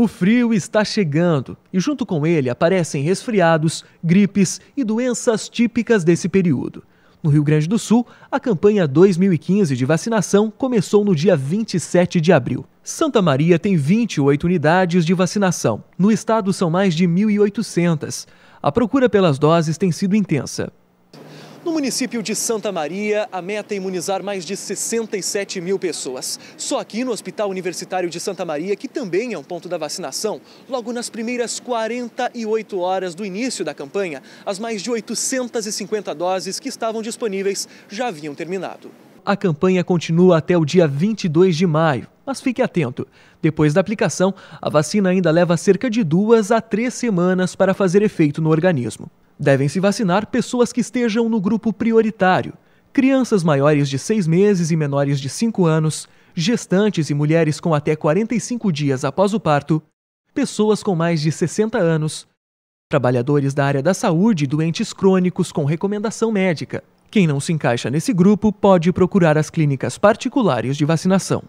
O frio está chegando e, junto com ele, aparecem resfriados, gripes e doenças típicas desse período. No Rio Grande do Sul, a campanha 2015 de vacinação começou no dia 27 de abril. Santa Maria tem 28 unidades de vacinação. No estado são mais de 1.800. A procura pelas doses tem sido intensa. No município de Santa Maria, a meta é imunizar mais de 67 mil pessoas. Só aqui no Hospital Universitário de Santa Maria, que também é um ponto da vacinação, logo nas primeiras 48 horas do início da campanha, as mais de 850 doses que estavam disponíveis já haviam terminado. A campanha continua até o dia 22 de maio, mas fique atento. Depois da aplicação, a vacina ainda leva cerca de duas a três semanas para fazer efeito no organismo. Devem se vacinar pessoas que estejam no grupo prioritário, crianças maiores de 6 meses e menores de 5 anos, gestantes e mulheres com até 45 dias após o parto, pessoas com mais de 60 anos, trabalhadores da área da saúde e doentes crônicos com recomendação médica. Quem não se encaixa nesse grupo pode procurar as clínicas particulares de vacinação.